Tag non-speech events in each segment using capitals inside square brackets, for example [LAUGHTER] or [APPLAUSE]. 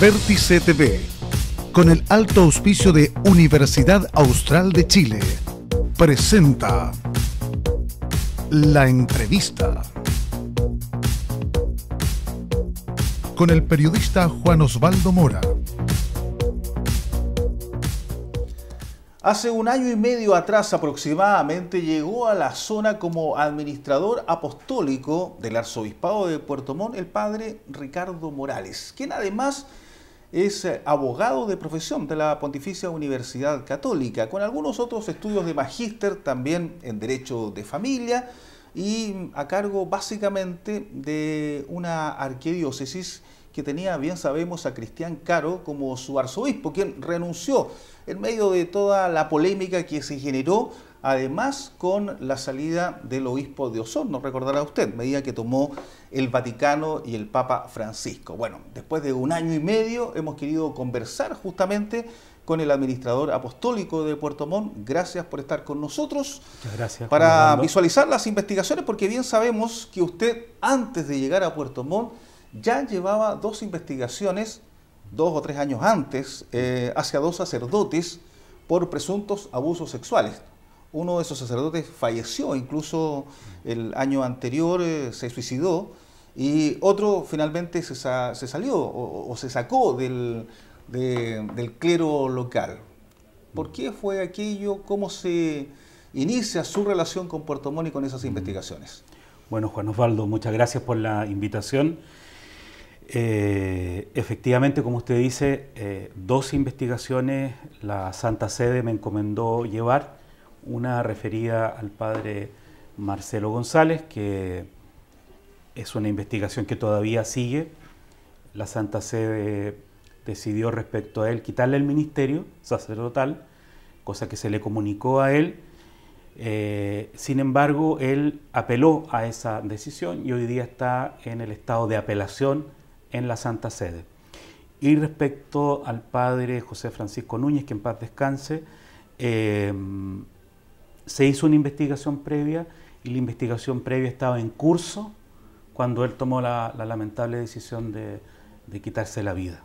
Vértice TV, con el alto auspicio de Universidad Austral de Chile, presenta la entrevista con el periodista Juan Osvaldo Mora. Hace un año y medio atrás aproximadamente llegó a la zona como administrador apostólico del arzobispado de Puerto Montt el padre Ricardo Morales, quien además es eh, abogado de profesión de la Pontificia Universidad Católica, con algunos otros estudios de magíster también en Derecho de Familia y a cargo básicamente de una arquidiócesis que tenía, bien sabemos, a Cristian Caro como su arzobispo, quien renunció en medio de toda la polémica que se generó, además con la salida del obispo de Osorno, recordará usted, medida que tomó el Vaticano y el Papa Francisco. Bueno, después de un año y medio hemos querido conversar justamente con el administrador apostólico de Puerto Montt. Gracias por estar con nosotros. gracias. Para visualizar las investigaciones, porque bien sabemos que usted, antes de llegar a Puerto Montt, ya llevaba dos investigaciones, dos o tres años antes, eh, hacia dos sacerdotes por presuntos abusos sexuales. Uno de esos sacerdotes falleció, incluso el año anterior eh, se suicidó, y otro finalmente se, se salió o, se sacó del, clero local. ¿Por qué fue aquello? ¿Cómo se inicia su relación con Puerto Montt y con esas mm. investigaciones? Bueno, Juan Osvaldo, muchas gracias por la invitación. Eh, efectivamente, como usted dice, eh, dos investigaciones la Santa Sede me encomendó llevar, una referida al padre Marcelo González, que es una investigación que todavía sigue. La Santa Sede decidió respecto a él quitarle el ministerio sacerdotal, cosa que se le comunicó a él. Eh, sin embargo, él apeló a esa decisión y hoy día está en el estado de apelación en la Santa Sede. Y respecto al padre José Francisco Núñez, que en paz descanse, em, se hizo una investigación previa y la investigación previa estaba en curso cuando él tomó la, lamentable decisión de, quitarse la vida.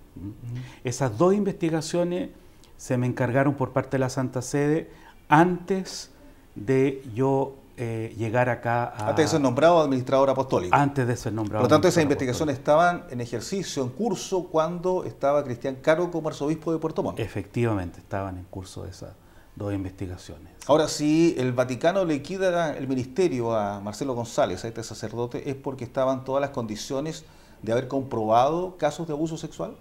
Esas dos investigaciones se me encargaron por parte de la Santa Sede antes de yo eh, llegar acá a... Antes de ser nombrado administrador apostólico. Antes de ser nombrado. Por lo tanto, esas investigaciones estaban en ejercicio, en curso, cuando estaba Cristian Caro como arzobispo de Puerto Montt. Efectivamente, estaban en curso esas dos investigaciones. Ahora, si el Vaticano le quita el ministerio a Marcelo González, a este sacerdote, es porque estaban todas las condiciones de haber comprobado casos de abuso sexual.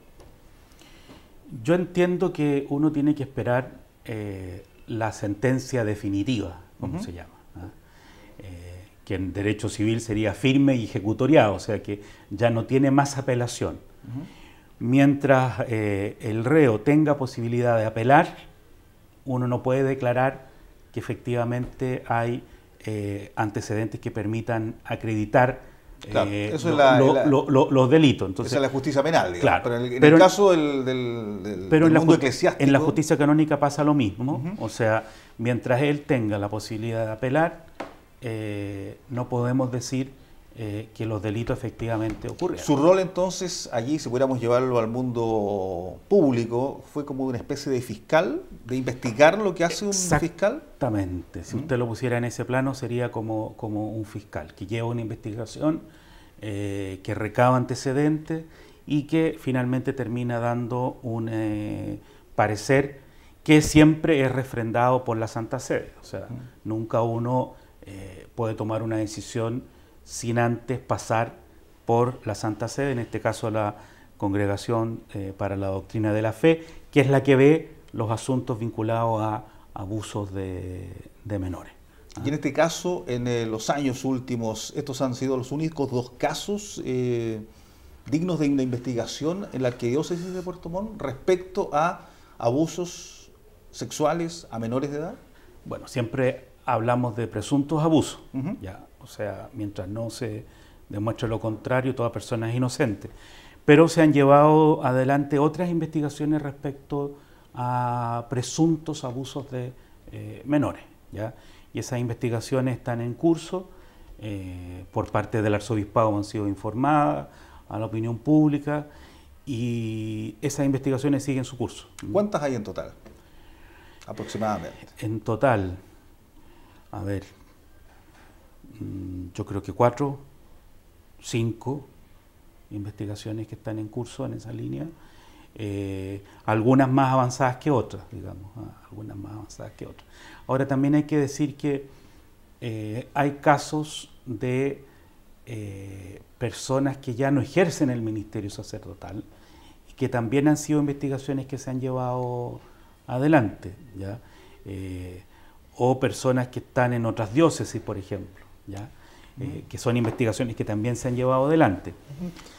Yo entiendo que uno tiene que esperar eh, la sentencia definitiva, como se llama que en derecho civil sería firme y ejecutoriado, o sea que ya no tiene más apelación. Mientras eh, el reo tenga posibilidad de apelar, uno no puede declarar que efectivamente hay eh, antecedentes que permitan acreditar los delitos. Entonces, esa es la justicia penal, pero en el, caso del, mundo la eclesiástico... En la justicia canónica pasa lo mismo, o sea, mientras él tenga la posibilidad de apelar, eh, no podemos decir eh, que los delitos efectivamente ocurren. Su rol entonces allí, si pudiéramos llevarlo al mundo público, fue como una especie de fiscal, de investigar lo que hace un fiscal. Exactamente, si ¿Mm? usted lo pusiera en ese plano sería como, como un fiscal, que lleva una investigación, eh, que recaba antecedentes y que finalmente termina dando un parecer que siempre es refrendado por la Santa Sede. O sea, ¿Mm? nunca uno eh, puede tomar una decisión sin antes pasar por la Santa Sede, en este caso la Congregación eh, para la Doctrina de la Fe, que es la que ve los asuntos vinculados a abusos de, menores. Y en este caso, en eh, los años últimos, estos han sido los únicos dos casos dignos de una investigación en la Arquidiócesis de Puerto Montt respecto a abusos sexuales a menores de edad? Bueno, siempre hablamos de presuntos abusos, ya, o sea, mientras no se demuestre lo contrario, toda persona es inocente. Pero se han llevado adelante otras investigaciones respecto a presuntos abusos de eh, menores, ya, y esas investigaciones están en curso. Eh, por parte del arzobispado han sido informadas a la opinión pública y esas investigaciones siguen su curso. ¿Cuántas hay en total? Aproximadamente. En total, a ver, mm, yo creo que cuatro, cinco investigaciones que están en curso en esa línea, eh, algunas más avanzadas que otras, digamos, ah, algunas más avanzadas que otras. Ahora también hay que decir que eh, hay casos de eh, personas que ya no ejercen el ministerio sacerdotal y que también han sido investigaciones que se han llevado adelante, ¿ya? o personas que están en otras diócesis, por ejemplo, ¿ya? Eh, que son investigaciones que también se han llevado adelante.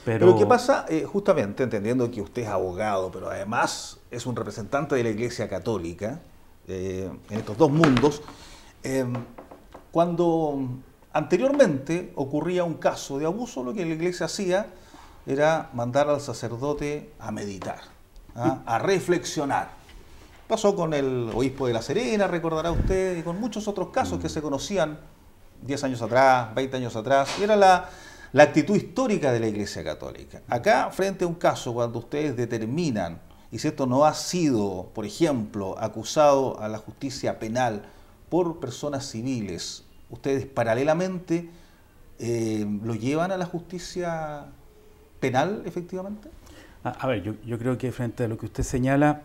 Pero, que ¿qué pasa? Eh, justamente entendiendo que usted es abogado, pero además es un representante de la Iglesia Católica, eh, en estos dos mundos, cuando anteriormente ocurría un caso de abuso, lo que la Iglesia hacía era mandar al sacerdote a meditar, ¿ah? a reflexionar. Pasó con el obispo de La Serena, recordará usted, y con muchos otros casos que mm. se conocían 10 años atrás, 20 años atrás, y era la, actitud histórica de la Iglesia Católica. Acá, frente a un caso, cuando ustedes determinan, y si esto no ha sido, por ejemplo, acusado a la justicia penal por personas civiles, ustedes paralelamente eh, lo llevan a la justicia penal, efectivamente? A, ver, yo, creo que frente a lo que usted señala,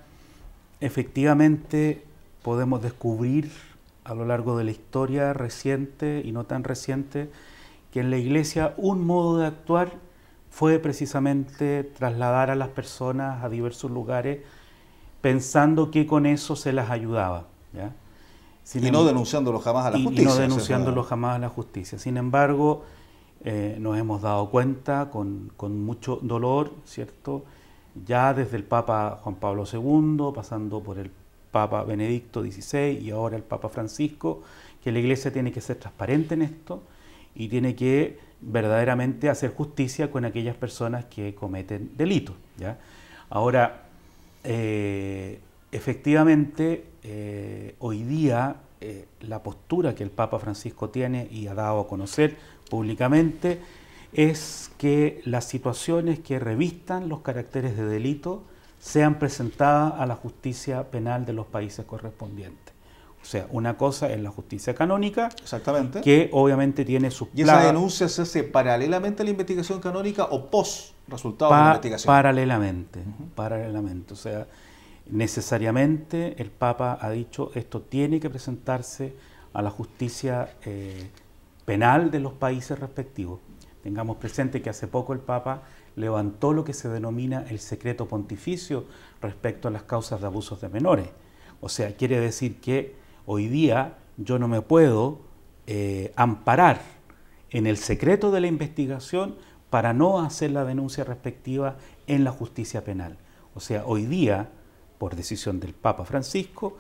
efectivamente podemos descubrir a lo largo de la historia reciente y no tan reciente que en la iglesia un modo de actuar fue precisamente trasladar a las personas a diversos lugares pensando que con eso se las ayudaba. ¿ya? y em- no denunciándolo jamás a la justicia. no jamás a la justicia. Sin embargo, eh, nos hemos dado cuenta con mucho dolor, ¿cierto?, ya desde el Papa Juan Pablo II, pasando por el Papa Benedicto XVI y ahora el Papa Francisco, que la Iglesia tiene que ser transparente en esto y tiene que verdaderamente hacer justicia con aquellas personas que cometen delitos. ¿ya? Ahora, eh, efectivamente, eh, hoy día eh, la postura que el Papa Francisco tiene y ha dado a conocer públicamente es que las situaciones que revistan los caracteres de delito sean presentadas a la justicia penal de los países correspondientes. O sea, una cosa es la justicia canónica, Exactamente. que obviamente tiene sus... ¿Y esa denuncia se hace paralelamente a la investigación canónica o post resultado de la investigación? Paralelamente, paralelamente. O sea, necesariamente el Papa ha dicho esto tiene que presentarse a la justicia eh, penal de los países respectivos. Tengamos presente que hace poco el Papa levantó lo que se denomina el secreto pontificio respecto a las causas de abusos de menores. O sea, quiere decir que hoy día yo no me puedo eh, amparar en el secreto de la investigación para no hacer la denuncia respectiva en la justicia penal. O sea, hoy día, por decisión del Papa Francisco,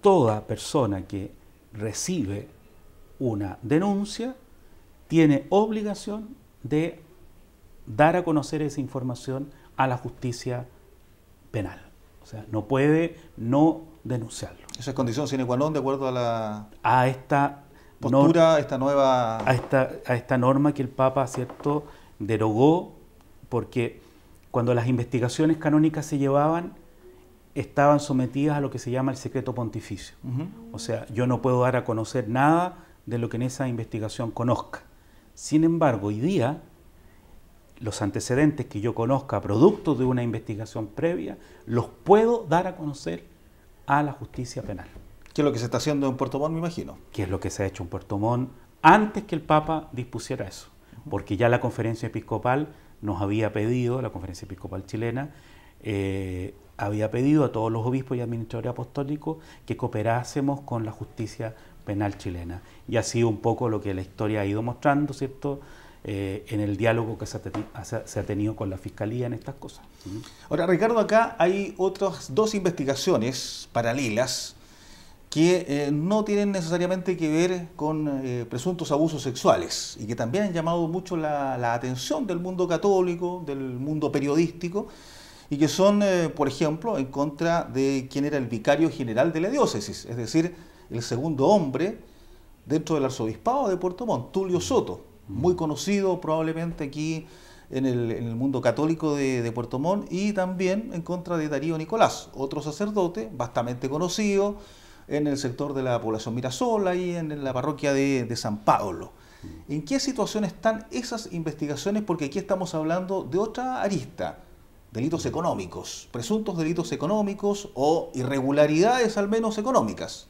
toda persona que recibe una denuncia tiene obligación de dar a conocer esa información a la justicia penal. O sea, no puede no denunciarlo. Esa es condición sine qua de acuerdo a la a esta postura, esta nueva a esta a esta norma que el Papa, cierto, derogó porque cuando las investigaciones canónicas se llevaban estaban sometidas a lo que se llama el secreto pontificio. O sea, yo no puedo dar a conocer nada de lo que en esa investigación conozca. Sin embargo, hoy día los antecedentes que yo conozca, producto de una investigación previa, los puedo dar a conocer a la justicia penal. ¿Qué es lo que se está haciendo en Puerto Montt, me imagino? Que es lo que se ha hecho en Puerto Montt antes que el Papa dispusiera eso, porque ya la conferencia episcopal nos había pedido, la conferencia episcopal chilena, eh, había pedido a todos los obispos y administradores apostólicos que cooperásemos con la justicia penal chilena. Y ha sido un poco lo que la historia ha ido mostrando, ¿cierto? Eh, en el diálogo que se ha, tenido con la Fiscalía en estas cosas. ¿Mm? Ahora, Ricardo, acá hay otras dos investigaciones paralelas que eh, no tienen necesariamente que ver con eh, presuntos abusos sexuales y que también han llamado mucho la, la atención del mundo católico, del mundo periodístico, y que son, por ejemplo, en contra de quien era el vicario general de la diócesis, es decir, el segundo hombre dentro del arzobispado de Puerto Montt, Tulio Soto, muy conocido probablemente aquí en el, mundo católico de, Puerto Montt y también en contra de Darío Nicolás, otro sacerdote bastante conocido en el sector de la población Mirasola y en la parroquia de, de San Pablo. ¿En qué situación están esas investigaciones? Porque aquí estamos hablando de otra arista, delitos económicos, presuntos delitos económicos o irregularidades al menos económicas.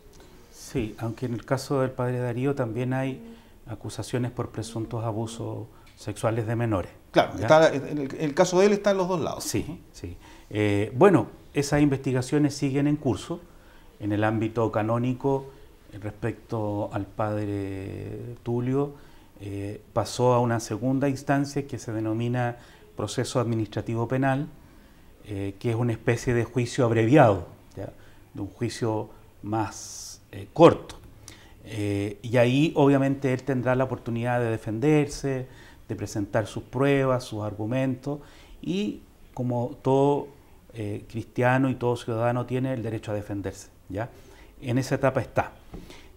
Sí, aunque en el caso del padre Darío también hay acusaciones por presuntos abusos sexuales de menores. Claro, el, caso de él está en los dos lados. Sí, sí. Eh, bueno, esas investigaciones siguen en curso en el ámbito canónico respecto al padre Tulio. Eh, pasó a una segunda instancia que se denomina proceso administrativo penal, eh, que es una especie de juicio abreviado, de un juicio más eh, corto. Eh, y ahí obviamente él tendrá la oportunidad de defenderse, de presentar sus pruebas, sus argumentos y como todo eh, cristiano y todo ciudadano tiene el derecho a defenderse. ¿ya? En esa etapa está.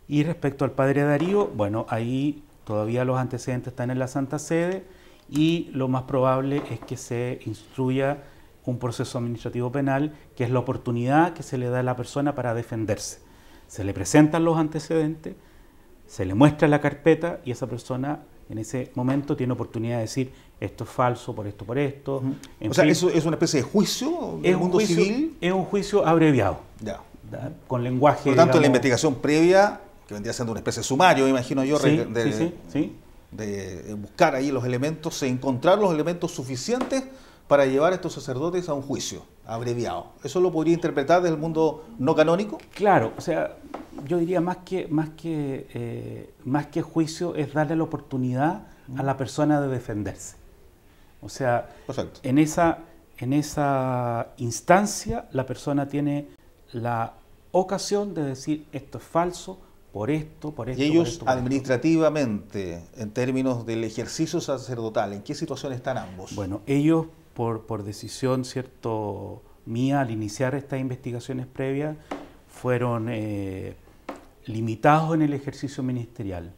Y respecto al padre Darío, bueno, ahí todavía los antecedentes están en la Santa Sede y lo más probable es que se instruya un proceso administrativo penal, que es la oportunidad que se le da a la persona para defenderse. Se le presentan los antecedentes, se le muestra la carpeta y esa persona en ese momento tiene oportunidad de decir esto es falso por esto, por esto. o sea, ¿eso es una especie de juicio en mundo civil? Es un juicio abreviado. Ya. Con lenguaje. Por lo tanto, la investigación previa, que vendría siendo una especie de sumario, imagino yo, de, de buscar ahí los elementos, encontrar los elementos suficientes para llevar a estos sacerdotes a un juicio abreviado. ¿Eso lo podría interpretar desde el mundo no canónico? Claro, o sea, yo diría más que, más que, eh, más que juicio es darle la oportunidad a la persona de defenderse. O sea, en esa, en esa instancia la persona tiene la ocasión de decir esto es falso, por esto, por esto. Y ellos administrativamente, en términos del ejercicio sacerdotal, ¿en qué situación están ambos? Bueno, ellos por, decisión cierto mía al iniciar estas investigaciones previas fueron eh, limitados en el ejercicio ministerial.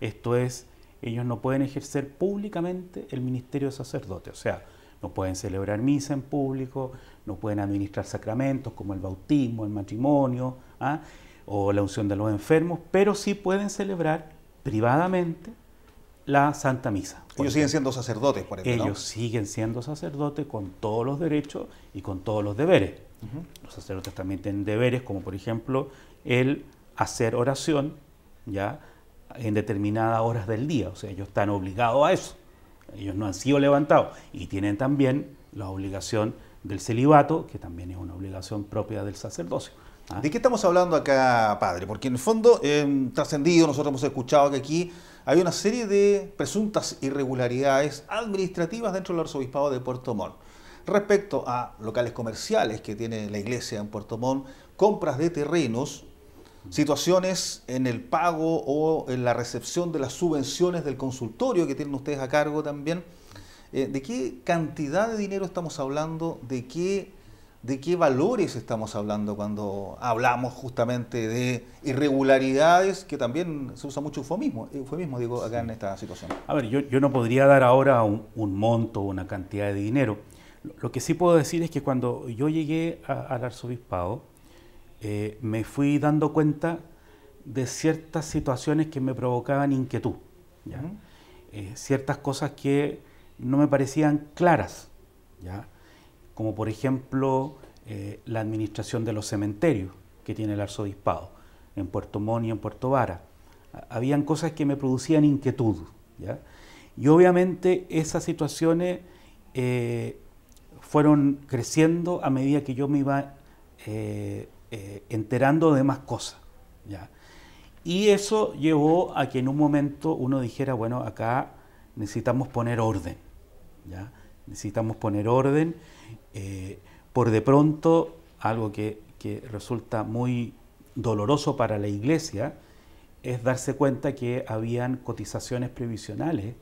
Esto es, ellos no pueden ejercer públicamente el ministerio de sacerdote, o sea, no pueden celebrar misa en público, no pueden administrar sacramentos como el bautismo, el matrimonio ¿ah? o la unción de los enfermos, pero sí pueden celebrar privadamente la Santa Misa. Ellos siguen siendo sacerdotes, por ejemplo. Ellos siguen siendo sacerdotes con todos los derechos y con todos los deberes. Los sacerdotes también tienen deberes, como por ejemplo el hacer oración ya en determinadas horas del día. O sea, ellos están obligados a eso. Ellos no han sido levantados. Y tienen también la obligación del celibato, que también es una obligación propia del sacerdocio. Ah. ¿De qué estamos hablando acá, padre? Porque en el fondo, eh, trascendido, nosotros hemos escuchado que aquí hay una serie de presuntas irregularidades administrativas dentro del arzobispado de Puerto Montt. Respecto a locales comerciales que tiene la iglesia en Puerto Montt, compras de terrenos, situaciones en el pago o en la recepción de las subvenciones del consultorio que tienen ustedes a cargo también. Eh, ¿De qué cantidad de dinero estamos hablando? ¿De qué de qué valores estamos hablando cuando hablamos justamente de irregularidades, que también se usa mucho eufemismo, eufemismo digo, acá en esta situación. A ver, yo, yo no podría dar ahora un, monto, una cantidad de dinero. Lo que sí puedo decir es que cuando yo llegué al arzobispado, eh, me fui dando cuenta de ciertas situaciones que me provocaban inquietud, eh, ciertas cosas que no me parecían claras. ¿ya? como por ejemplo eh, la administración de los cementerios que tiene el arzobispado, en Puerto Moni, y en Puerto Vara. Habían cosas que me producían inquietud. ¿ya? Y obviamente esas situaciones eh, fueron creciendo a medida que yo me iba eh, enterando de más cosas. ¿ya? Y eso llevó a que en un momento uno dijera, bueno, acá necesitamos poner orden. ¿ya? Necesitamos poner orden eh, por de pronto, algo que, resulta muy doloroso para la iglesia, es darse cuenta que habían cotizaciones previsionales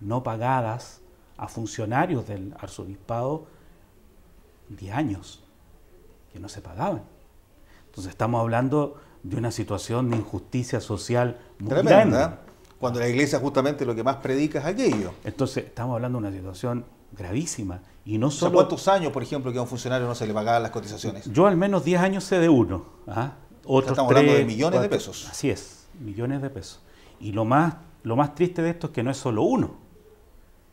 no pagadas a funcionarios del arzobispado de años, que no se pagaban. Entonces estamos hablando de una situación de injusticia social Tremenda, ¿eh? cuando la iglesia justamente lo que más predica es aquello. Entonces estamos hablando de una situación gravísima. Y no ¿Cuántos años, por ejemplo, que a un funcionario no se le pagaban las cotizaciones? Yo al menos 10 años sé de uno. ¿ah? estamos hablando de millones de pesos. Así es, millones de pesos. Y lo más, lo más triste de esto es que no es solo uno,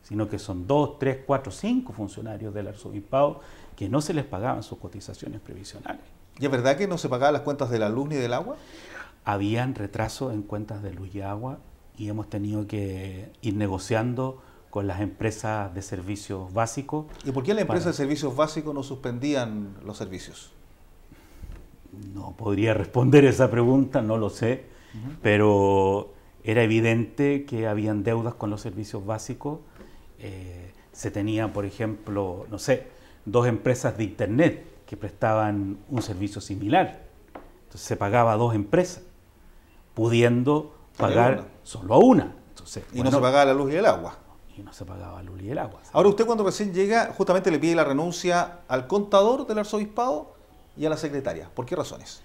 sino que son dos, tres, cuatro, cinco funcionarios del arzobispado que no se les pagaban sus cotizaciones previsionales. ¿Y es verdad que no se pagaban las cuentas de la luz ni del agua? Habían retrasos en cuentas de luz y agua y hemos tenido que ir negociando con las empresas de servicios básicos. ¿Y por qué las empresas de servicios básicos no suspendían los servicios? No podría responder esa pregunta, no lo sé, pero era evidente que habían deudas con los servicios básicos. Eh, se tenían, por ejemplo, no sé, dos empresas de Internet que prestaban un servicio similar. Entonces se pagaba a dos empresas, pudiendo pagar solo a una. Entonces, y no se pagaba la luz y el agua y no se pagaba luz y el agua. Ahora usted cuando recién llega, justamente le pide la renuncia al contador del arzobispado y a la secretaria. ¿Por qué razones?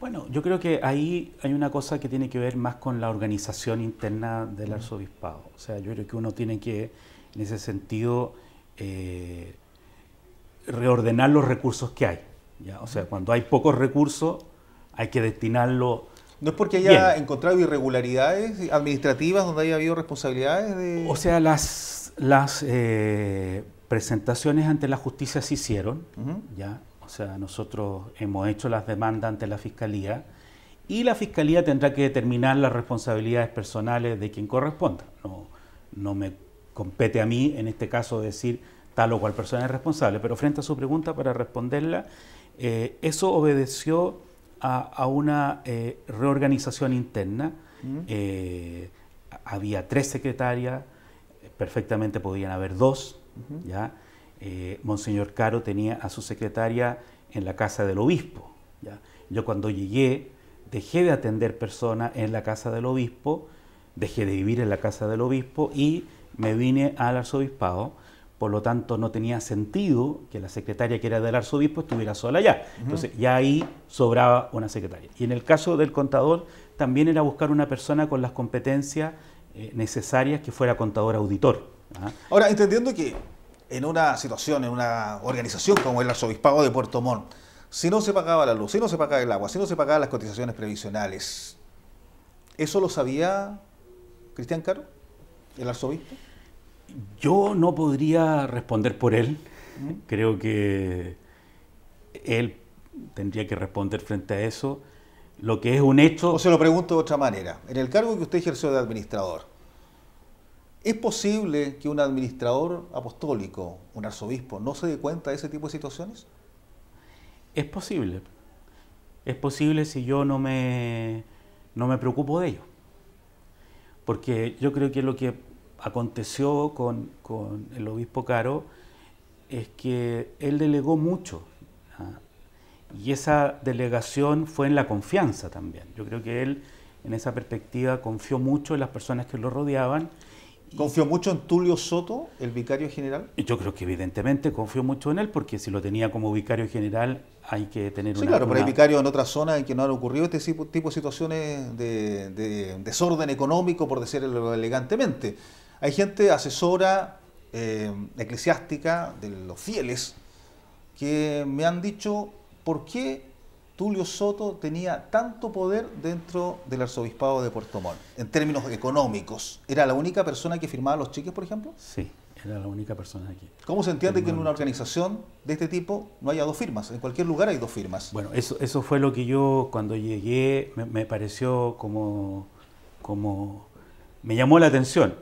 Bueno, yo creo que ahí hay una cosa que tiene que ver más con la organización interna del arzobispado. O sea, yo creo que uno tiene que, en ese sentido, eh, reordenar los recursos que hay. O sea, cuando hay pocos recursos, hay que destinarlo no es porque haya encontrado irregularidades administrativas donde haya habido responsabilidades de... O sea, las, las eh, presentaciones ante la justicia se hicieron, ¿ya? O sea, nosotros hemos hecho las demandas ante la Fiscalía y la Fiscalía tendrá que determinar las responsabilidades personales de quien corresponda. No, no me compete a mí, en este caso, decir tal o cual persona es responsable, pero frente a su pregunta, para responderla, eh, eso obedeció a, una eh, reorganización interna. Mm. Eh, había tres secretarias, perfectamente podían haber dos. ¿ya? Eh, Monseñor Caro tenía a su secretaria en la casa del obispo. Yo cuando llegué dejé de atender personas en la casa del obispo, dejé de vivir en la casa del obispo y me vine al arzobispado por lo tanto no tenía sentido que la secretaria que era del arzobispo estuviera sola allá. Entonces ya ahí sobraba una secretaria. Y en el caso del contador también era buscar una persona con las competencias eh, necesarias que fuera contador auditor. ¿ah? Ahora, entendiendo que en una situación, en una organización como el arzobispado de Puerto Montt, si no se pagaba la luz, si no se pagaba el agua, si no se pagaban las cotizaciones previsionales, ¿eso lo sabía Cristian Caro, el arzobispo? Yo no podría responder por él. Creo que él tendría que responder frente a eso. Lo que es un hecho... O se lo pregunto de otra manera. En el cargo que usted ejerció de administrador, ¿es posible que un administrador apostólico, un arzobispo, no se dé cuenta de ese tipo de situaciones? Es posible. Es posible si yo no me, no me preocupo de ello. Porque yo creo que lo que aconteció con, el obispo Caro es que él delegó mucho. ¿ah? Y esa delegación fue en la confianza también. Yo creo que él, en esa perspectiva, confió mucho en las personas que lo rodeaban. ¿Confió mucho en Tulio Soto, el vicario general? Yo creo que evidentemente confió mucho en él, porque si lo tenía como vicario general hay que tener un Sí, claro, pero hay vicarios en otras zonas en que no han ocurrido este tipo, de situaciones de, de desorden económico, por decirlo elegantemente. Hay gente asesora eh, eclesiástica de los fieles que me han dicho por qué Tulio Soto tenía tanto poder dentro del arzobispado de Puerto Montt, en términos económicos. ¿Era la única persona que firmaba los cheques, por ejemplo? Sí, era la única persona aquí. ¿Cómo se entiende que en una organización de este tipo no haya dos firmas? En cualquier lugar hay dos firmas. Bueno, eso, eso fue lo que yo cuando llegué me, pareció como, como... me llamó la atención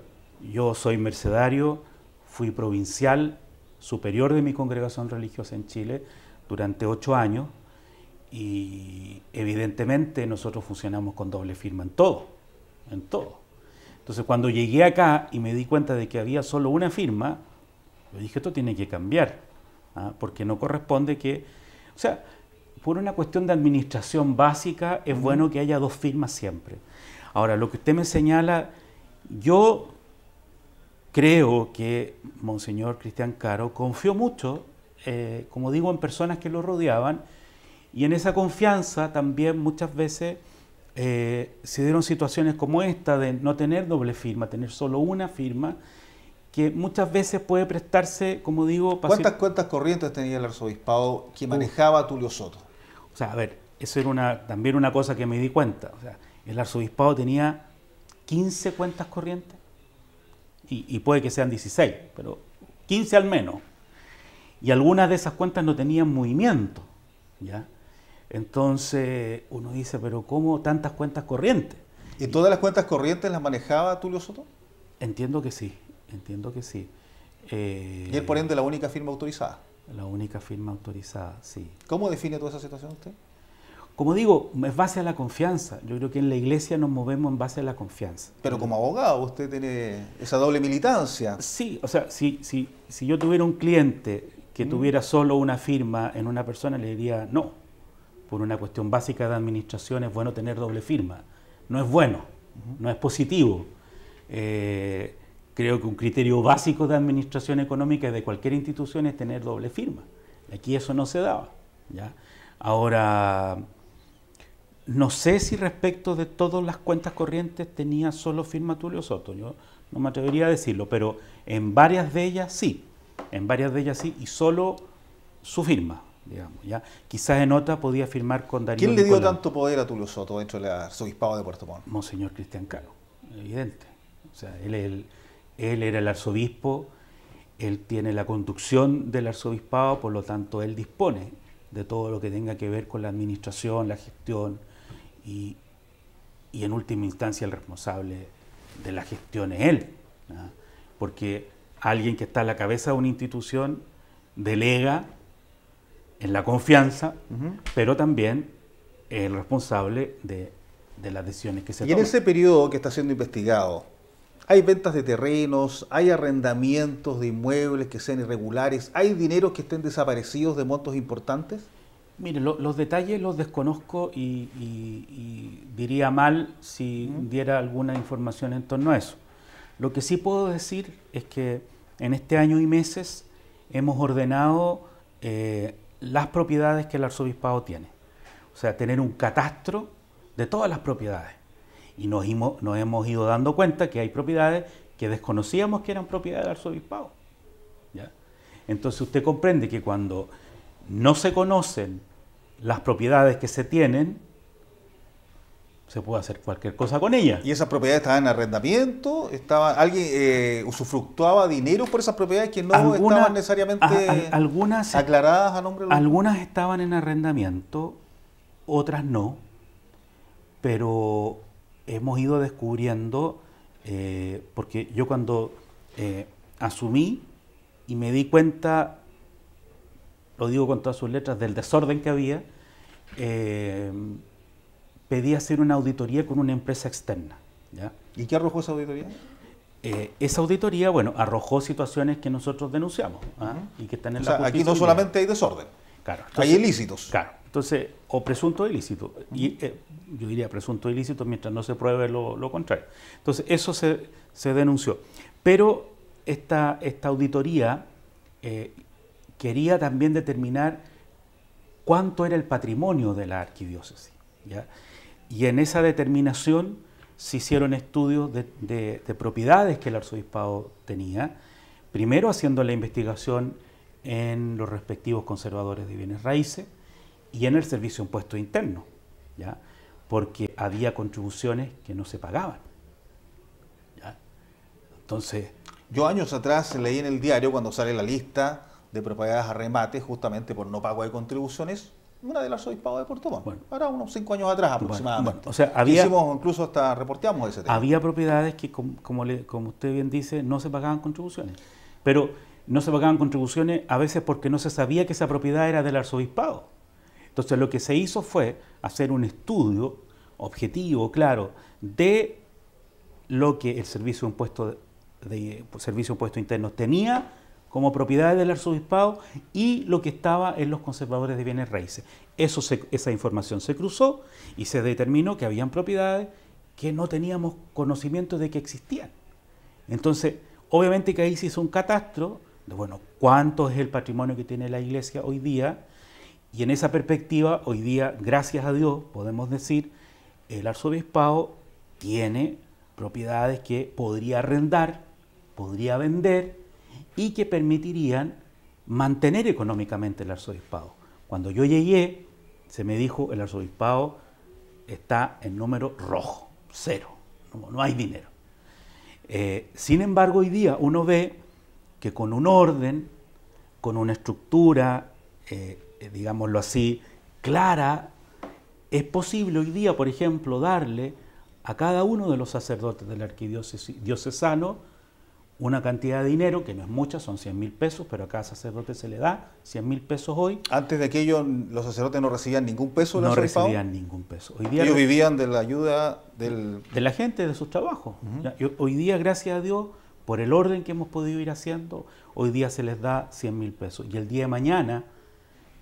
yo soy mercedario, fui provincial superior de mi congregación religiosa en Chile durante ocho años y evidentemente nosotros funcionamos con doble firma en todo, en todo. Entonces cuando llegué acá y me di cuenta de que había solo una firma, yo dije, esto tiene que cambiar, ¿ah? porque no corresponde que, o sea, por una cuestión de administración básica es bueno que haya dos firmas siempre. Ahora, lo que usted me señala, yo creo que Monseñor Cristian Caro confió mucho, eh, como digo, en personas que lo rodeaban y en esa confianza también muchas veces eh, se dieron situaciones como esta de no tener doble firma, tener solo una firma, que muchas veces puede prestarse, como digo... ¿Cuántas, cuentas corrientes tenía el arzobispado que manejaba Tulio Soto? O sea, a ver, eso era una, también una cosa que me di cuenta. O sea, el arzobispado tenía 15 cuentas corrientes y, puede que sean 16, pero 15 al menos. Y algunas de esas cuentas no tenían movimiento, ¿ya? Entonces uno dice, pero ¿cómo tantas cuentas corrientes? ¿Y todas las cuentas corrientes las manejaba Tulio Soto? Entiendo que sí, entiendo que sí. y eh, él por ende la única firma autorizada. La única firma autorizada, sí. ¿Cómo define toda esa situación usted? Como digo, es base a la confianza. Yo creo que en la iglesia nos movemos en base a la confianza. Pero como abogado, usted tiene esa doble militancia. Sí, o sea, si, si, si yo tuviera un cliente que mm. tuviera solo una firma en una persona, le diría no. Por una cuestión básica de administración es bueno tener doble firma. No es bueno, no es positivo. Eh, creo que un criterio básico de administración económica de cualquier institución es tener doble firma. Aquí eso no se daba. ¿ya? Ahora no sé si respecto de todas las cuentas corrientes tenía solo firma Tulio Soto, yo no me atrevería a decirlo, pero en varias de ellas sí, en varias de ellas sí, y solo su firma, digamos, ¿ya? Quizás en otra podía firmar con Darío ¿Quién le dio tanto poder a Tulio Soto dentro del arzobispado de Puerto Montt? Monseñor Cristian Caro, evidente. O sea, él era el arzobispo, él tiene la conducción del arzobispado, por lo tanto él dispone de todo lo que tenga que ver con la administración, la gestión, y, en última instancia el responsable de la gestión es él. Porque alguien que está a la cabeza de una institución delega en la confianza, pero también el responsable de, las decisiones que se toman. Y en ese periodo que está siendo investigado, hay ventas de terrenos, hay arrendamientos de inmuebles que sean irregulares, hay dinero que estén desaparecidos de montos importantes. Mire, los detalles los desconozco y, diría mal si diera alguna información en torno a eso. Lo que sí puedo decir es que en este año y meses hemos ordenado eh, las propiedades que el arzobispado tiene. O sea, tener un catastro de todas las propiedades. Y nos, hemos ido dando cuenta que hay propiedades que desconocíamos que eran propiedades del arzobispado. Entonces usted comprende que cuando no se conocen las propiedades que se tienen, se puede hacer cualquier cosa con ellas. ¿Y esas propiedades estaban en arrendamiento? Estaba, ¿Alguien eh, usufructuaba dinero por esas propiedades que no estaban necesariamente algunas, aclaradas a nombre de los... Algunas estaban en arrendamiento, otras no, pero hemos ido descubriendo, eh, porque yo cuando eh, asumí y me di cuenta lo digo con todas sus letras, del desorden que había, eh, pedí hacer una auditoría con una empresa externa. ¿Y qué arrojó esa auditoría? Eh, esa auditoría, bueno, arrojó situaciones que nosotros denunciamos ¿ah? y que están en sea, Aquí no solamente hay desorden, claro, hay ilícitos. Claro, entonces, o presunto ilícito, y eh, yo diría presunto ilícito mientras no se pruebe lo, contrario. Entonces, eso se, denunció. Pero esta, esta auditoría eh, quería también determinar cuánto era el patrimonio de la arquidiócesis. Y en esa determinación se hicieron estudios de, propiedades que el arzobispado tenía, primero haciendo la investigación en los respectivos conservadores de bienes raíces y en el servicio impuesto interno, porque había contribuciones que no se pagaban. Entonces... Yo años atrás leí en el diario, cuando sale la lista de propiedades a remate justamente por no pago de contribuciones, una de arzobispado de Puerto Bueno, ahora unos cinco años atrás aproximadamente. o sea, había, incluso hasta reporteamos ese tema. Había propiedades que, como, usted bien dice, no se pagaban contribuciones. Pero no se pagaban contribuciones a veces porque no se sabía que esa propiedad era del arzobispado. Entonces lo que se hizo fue hacer un estudio objetivo, claro, de lo que el servicio impuesto de, servicio impuesto interno tenía como propiedades del arzobispado y lo que estaba en los conservadores de bienes raíces. Eso esa información se cruzó y se determinó que habían propiedades que no teníamos conocimiento de que existían. Entonces, obviamente que ahí se hizo un catastro de, bueno, cuánto es el patrimonio que tiene la iglesia hoy día, y en esa perspectiva, hoy día, gracias a Dios, podemos decir, el arzobispado tiene propiedades que podría arrendar, podría vender, y que permitirían mantener económicamente el arzobispado. Cuando yo llegué, se me dijo, el arzobispado está en número rojo, cero, no, hay dinero. Eh, sin embargo, hoy día uno ve que con un orden, con una estructura, eh, eh, digámoslo así, clara, es posible hoy día, por ejemplo, darle a cada uno de los sacerdotes de la arquidiócesis diocesano una cantidad de dinero, que no es mucha, son 100 mil pesos, pero a cada sacerdote se le da 100 mil pesos hoy. Antes de aquello, los sacerdotes no recibían ningún peso. No recibían ningún peso. Hoy Ellos vivían de la ayuda del... de la gente, de sus trabajos. hoy día, gracias a Dios, por el orden que hemos podido ir haciendo, hoy día se les da 100 mil pesos. Y el día de mañana,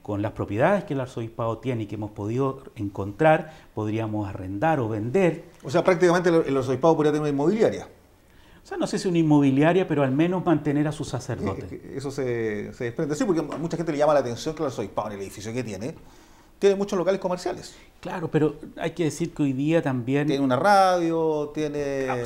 con las propiedades que el arzobispado tiene y que hemos podido encontrar, podríamos arrendar o vender. O sea, prácticamente el arzobispado podría tener una inmobiliaria. O sea, no sé si una inmobiliaria, pero al menos mantener a su sacerdote. eso se, desprende. Sí, porque a mucha gente le llama la atención, que el arzobispado en el edificio que tiene. Tiene muchos locales comerciales. Claro, pero hay que decir que hoy día también... Tiene una radio, tiene... Ah,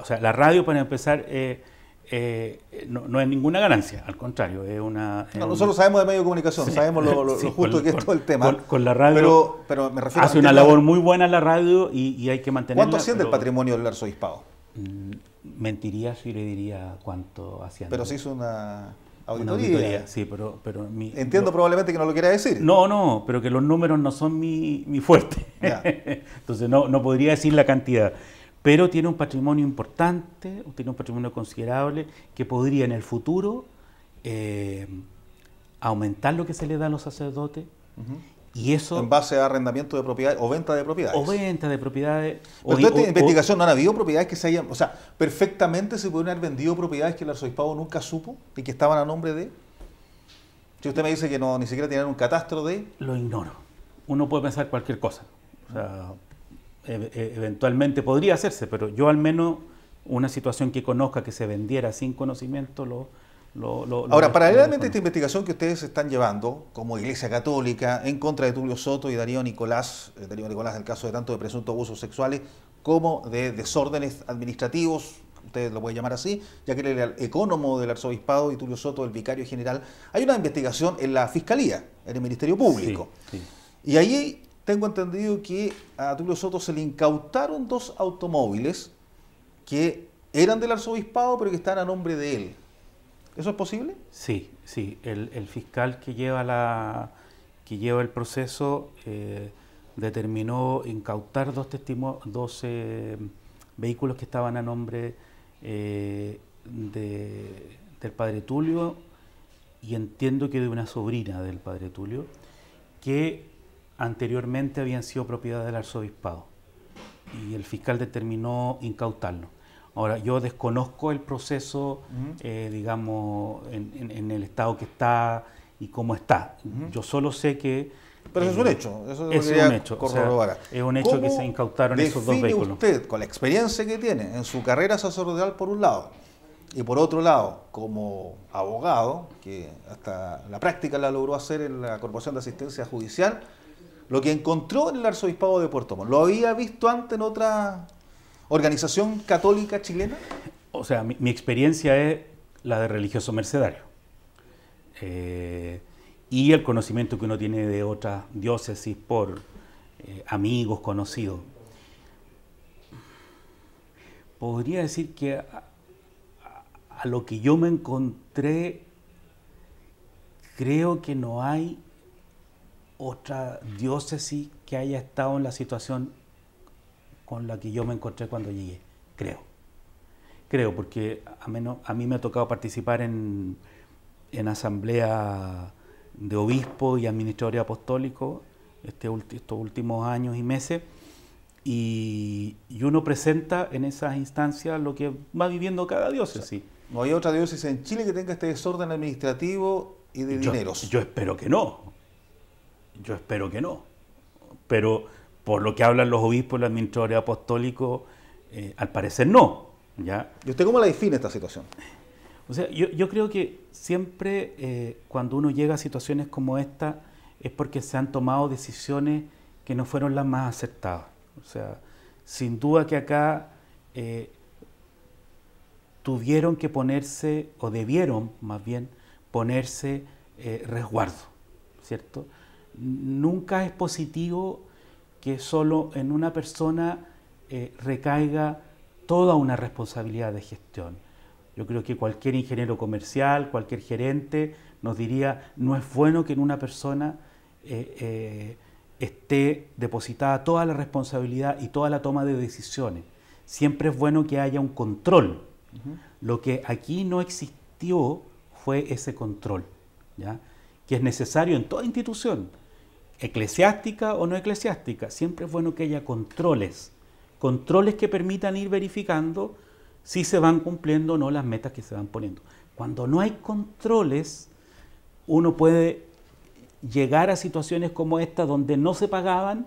o, sea, la radio, para empezar... Eh, eh, no, es ninguna ganancia, al contrario, es una... nosotros sabemos de medio de comunicación, sabemos lo, [LAUGHS] justo que es todo el tema. Con, la radio... Pero, me refiero hace una labor muy buena la radio y, hay que mantenerla. ¿Cuánto asciende el patrimonio del arzobispado? Mm, mentiría yo le diría cuánto hacían. Pero se hizo una auditoría. sí, pero... pero Entiendo probablemente que no lo quiera decir. No, no, pero que los números no son mi, fuerte. [LAUGHS] Entonces no, no podría decir la cantidad. Pero tiene un patrimonio importante, tiene un patrimonio considerable que podría en el futuro eh, aumentar lo que se le da a los sacerdotes. Y eso, en base a arrendamiento de propiedades o venta de propiedades. O venta de propiedades. Pero investigación, ¿no han habido propiedades que se hayan... O sea, perfectamente se pueden haber vendido propiedades que el arzobispado nunca supo y que estaban a nombre de... Si usted me dice que no, ni siquiera tienen un catastro de... Lo ignoro. Uno puede pensar cualquier cosa. O sea, e-, e-, eventualmente podría hacerse, pero yo al menos una situación que conozca que se vendiera sin conocimiento lo Ahora, paralelamente a esta investigación que ustedes están llevando como Iglesia Católica en contra de Tulio Soto y Darío Nicolás, eh, Darío Nicolás en el caso de tanto de presuntos abusos sexuales como de desórdenes administrativos, ustedes lo pueden llamar así, ya que era el ecónomo del arzobispado y Tulio Soto, el vicario general, hay una investigación en la Fiscalía, en el Ministerio Público. Y ahí tengo entendido que a Tulio Soto se le incautaron dos automóviles que eran del arzobispado pero que están a nombre de él. ¿Eso es posible? Sí, sí. El, fiscal que lleva, la, que lleva el proceso eh, determinó incautar dos, mm, vehículos que estaban a nombre eh, de, del padre Tulio y entiendo que de una sobrina del padre Tulio, que anteriormente habían sido propiedad del arzobispado y el fiscal determinó incautarlo. Ahora, yo desconozco el proceso, eh, digamos, en, el estado que está y cómo está. Yo solo sé que... Pero eso es eh, un hecho, es un hecho. es un hecho que se incautaron esos dos vehículos. usted, con la experiencia que tiene en su carrera sacerdotal por un lado, y por otro lado, como abogado, que hasta la práctica la logró hacer en la Corporación de Asistencia Judicial, lo que encontró en el Arzobispado de Puerto Montt, ¿lo había visto antes en otras ¿Organización católica chilena? O sea, mi, experiencia es la de religioso mercedario. Eh, y el conocimiento que uno tiene de otras diócesis por eh, amigos, conocidos. Podría decir que a, lo que yo me encontré, creo que no hay otra diócesis que haya estado en la situación con la que yo me encontré cuando llegué, creo. Creo, porque a, menos, a mí me ha tocado participar en, asamblea de obispos y administradores apostólicos este, estos últimos años y meses. Y, uno presenta en esas instancias lo que va viviendo cada diócesis. No hay otra diócesis en Chile que tenga este desorden administrativo y de dinero. Yo espero que no. Yo espero que no. Pero por lo que hablan los obispos, los administradores apostólicos, eh, al parecer no. ¿Y usted cómo la define esta situación? O sea, yo, creo que siempre eh, cuando uno llega a situaciones como esta es porque se han tomado decisiones que no fueron las más aceptadas. O sea, sin duda que acá eh, tuvieron que ponerse, o debieron más bien, ponerse resguardo, ¿cierto? Nunca es positivo que solo en una persona eh, recaiga toda una responsabilidad de gestión. Yo creo que cualquier ingeniero comercial, cualquier gerente nos diría, no es bueno que en una persona eh, eh, esté depositada toda la responsabilidad y toda la toma de decisiones. Siempre es bueno que haya un control. Lo que aquí no existió fue ese control, ¿ya? que es necesario en toda institución eclesiástica o no eclesiástica, siempre es bueno que haya controles, controles que permitan ir verificando si se van cumpliendo o no las metas que se van poniendo. Cuando no hay controles, uno puede llegar a situaciones como esta donde no se pagaban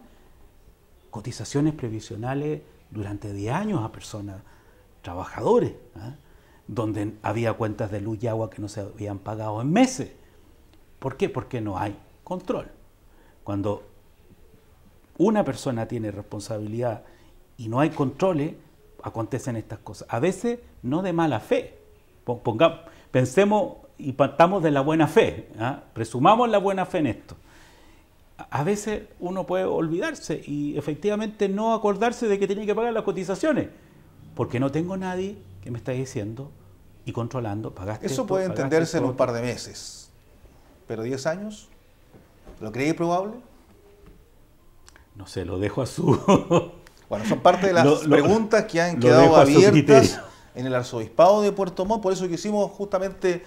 cotizaciones previsionales durante 10 años a personas, trabajadores, ¿ah? donde había cuentas de luz y agua que no se habían pagado en meses. ¿Por qué? Porque no hay control. Cuando una persona tiene responsabilidad y no hay controles, acontecen estas cosas. A veces no de mala fe. pensemos y partamos de la buena fe. ¿ah? Presumamos la buena fe en esto. A veces uno puede olvidarse y efectivamente no acordarse de que tiene que pagar las cotizaciones, porque no tengo nadie que me está diciendo y controlando, pagaste. Eso puede entenderse en un par de meses, pero 10 años. ¿Lo creéis probable? No sé, lo dejo a su... [LAUGHS] bueno, son parte de las preguntas que han quedado abiertas en el arzobispado de Puerto Montt, por eso quisimos justamente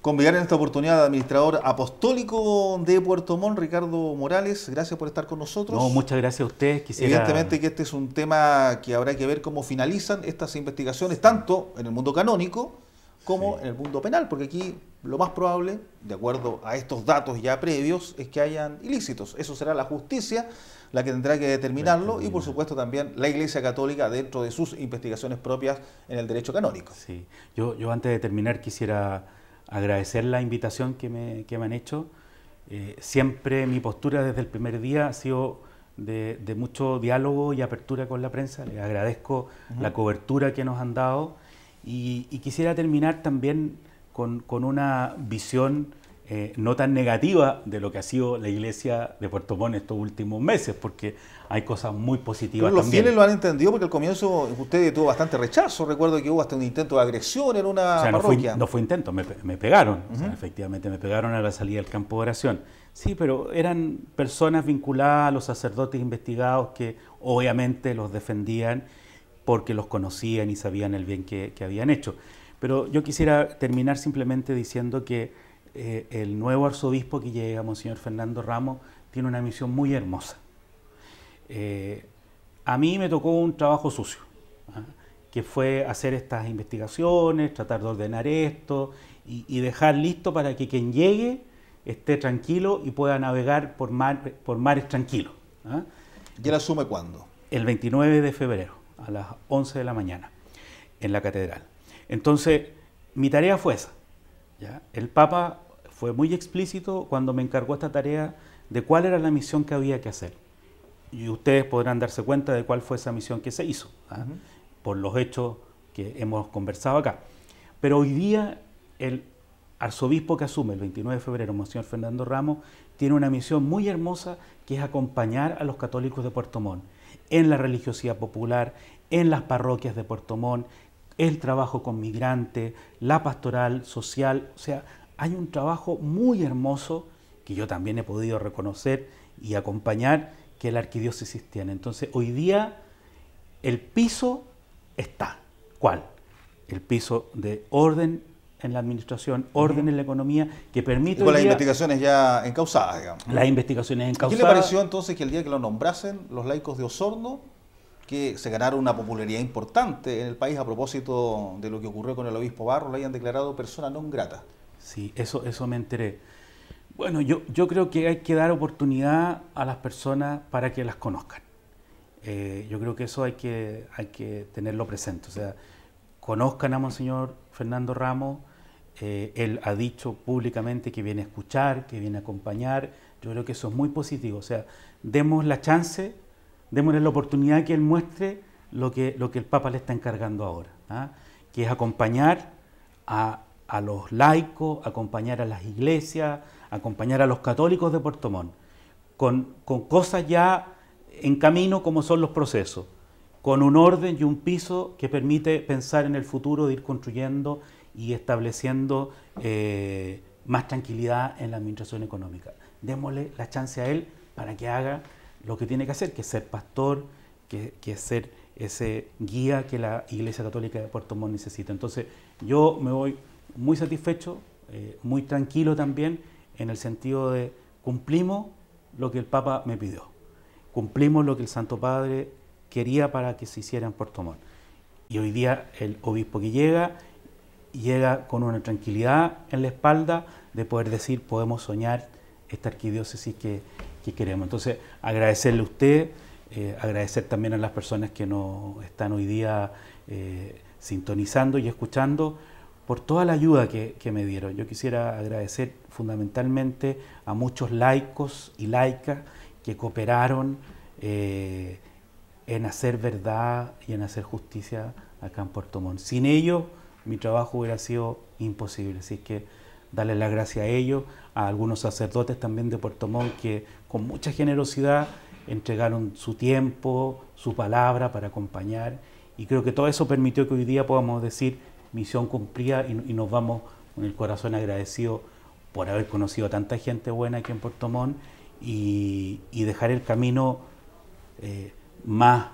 convidar en esta oportunidad al administrador apostólico de Puerto Montt, Ricardo Morales. Gracias por estar con nosotros. No, muchas gracias a ustedes. Quisiera... Evidentemente que este es un tema que habrá que ver cómo finalizan estas investigaciones, tanto en el mundo canónico como en el mundo penal, porque aquí lo más probable, de acuerdo a estos datos ya previos, es que hayan ilícitos. Eso será la justicia la que tendrá que determinarlo y por supuesto también la Iglesia Católica dentro de sus investigaciones propias en el derecho canónico. Sí, yo, yo antes de terminar quisiera agradecer la invitación que me, que me han hecho. Eh, siempre mi postura desde el primer día ha sido de, mucho diálogo y apertura con la prensa. Les agradezco la cobertura que nos han dado y quisiera terminar también con, una visión eh, no tan negativa de lo que ha sido la iglesia de Puerto Montt estos últimos meses, porque hay cosas muy positivas Pero los también. fieles lo han entendido porque al comienzo usted tuvo bastante rechazo, recuerdo que hubo hasta un intento de agresión en una parroquia. No fue, intento, me, pegaron, efectivamente me pegaron a la salida del campo de oración. Sí, pero eran personas vinculadas a los sacerdotes investigados que obviamente los defendían porque los conocían y sabían el bien que habían hecho. Pero yo quisiera terminar simplemente diciendo que eh, el nuevo arzobispo que llega, Monseñor Fernando Ramos, tiene una misión muy hermosa. Eh, a mí me tocó un trabajo sucio, ¿ah? que fue hacer estas investigaciones, tratar de ordenar esto y, dejar listo para que quien llegue esté tranquilo y pueda navegar por, mar, por mares tranquilos. ¿ah? ¿Y él asume cuándo? El 29 de febrero, a las 11 de la mañana, en la catedral. Entonces, mi tarea fue esa. El Papa fue muy explícito cuando me encargó esta tarea de cuál era la misión que había que hacer. Y ustedes podrán darse cuenta de cuál fue esa misión que se hizo, ¿ah? por los hechos que hemos conversado acá. Pero hoy día el arzobispo que asume el 29 de febrero, Monseñor Fernando Ramos, tiene una misión muy hermosa que es acompañar a los católicos de Puerto Montt en la religiosidad popular, en las parroquias de Puerto Montt, el trabajo con migrantes, la pastoral social, o sea, hay un trabajo muy hermoso que yo también he podido reconocer y acompañar que la arquidiócesis tiene. Entonces, hoy día el piso está. ¿Cuál? El piso de orden en la administración, orden en la economía, que permite... con las investigaciones ya encausadas, digamos. Las investigaciones encausadas. ¿Qué le pareció entonces que el día que lo nombrasen los laicos de Osorno que se ganara una popularidad importante en el país a propósito de lo que ocurrió con el obispo Barro, lo hayan declarado persona no grata. Sí, eso, eso me enteré. Bueno, yo, yo creo que hay que dar oportunidad a las personas para que las conozcan. Eh, yo creo que eso hay que, hay que tenerlo presente. O sea, conozcan a Monseñor Fernando Ramos, eh, él ha dicho públicamente que viene a escuchar, que viene a acompañar. Yo creo que eso es muy positivo. O sea, demos la chance démosle la oportunidad que él muestre lo que, lo que el Papa le está encargando ahora, ¿ah? que es acompañar a, los laicos, acompañar a las iglesias, acompañar a los católicos de Puerto Montt, con, cosas ya en camino como son los procesos, con un orden y un piso que permite pensar en el futuro, de ir construyendo y estableciendo eh, más tranquilidad en la administración económica. Démosle la chance a él para que haga lo que tiene que hacer, que es ser pastor, que, es ser ese guía que la Iglesia Católica de Puerto Montt necesita. Entonces, yo me voy muy satisfecho, eh, muy tranquilo también, en el sentido de cumplimos lo que el Papa me pidió, cumplimos lo que el Santo Padre quería para que se hiciera en Puerto Montt. Y hoy día el obispo que llega, llega con una tranquilidad en la espalda de poder decir, podemos soñar esta arquidiócesis que queremos. Entonces, agradecerle a usted, eh, agradecer también a las personas que nos están hoy día eh, sintonizando y escuchando por toda la ayuda que, me dieron. Yo quisiera agradecer fundamentalmente a muchos laicos y laicas que cooperaron eh, en hacer verdad y en hacer justicia acá en Puerto Montt. Sin ellos, mi trabajo hubiera sido imposible. Así que darle las gracias a ellos, a algunos sacerdotes también de Puerto Montt que con mucha generosidad entregaron su tiempo, su palabra para acompañar y creo que todo eso permitió que hoy día podamos decir misión cumplida y, nos vamos con el corazón agradecido por haber conocido a tanta gente buena aquí en Puerto Montt y, dejar el camino eh, más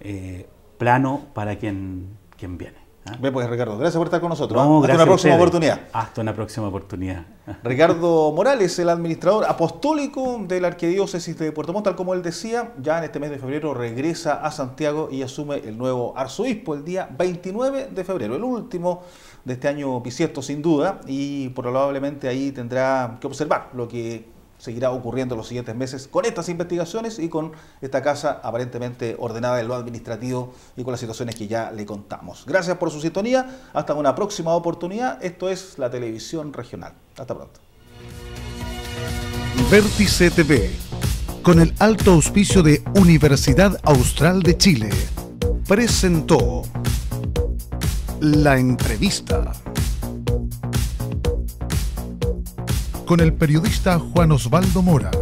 eh, plano para quien viene. Ah. pues Ricardo, gracias por estar con nosotros. ¿ah? Hasta una próxima oportunidad. Hasta una próxima oportunidad. [LAUGHS] Ricardo Morales, el administrador apostólico de la Arquidiócesis de Puerto Montt, tal como él decía, ya en este mes de febrero regresa a Santiago y asume el nuevo arzobispo el día 29 de febrero, el último de este año bisiesto sin duda, y probablemente ahí tendrá que observar lo que seguirá ocurriendo los siguientes meses con estas investigaciones y con esta casa aparentemente ordenada en lo administrativo y con las situaciones que ya le contamos. Gracias por su sintonía. Hasta una próxima oportunidad. Esto es la televisión regional. Hasta pronto. Vértice TV, con el alto auspicio de Universidad Austral de Chile, presentó la entrevista. con el periodista Juan Osvaldo Mora.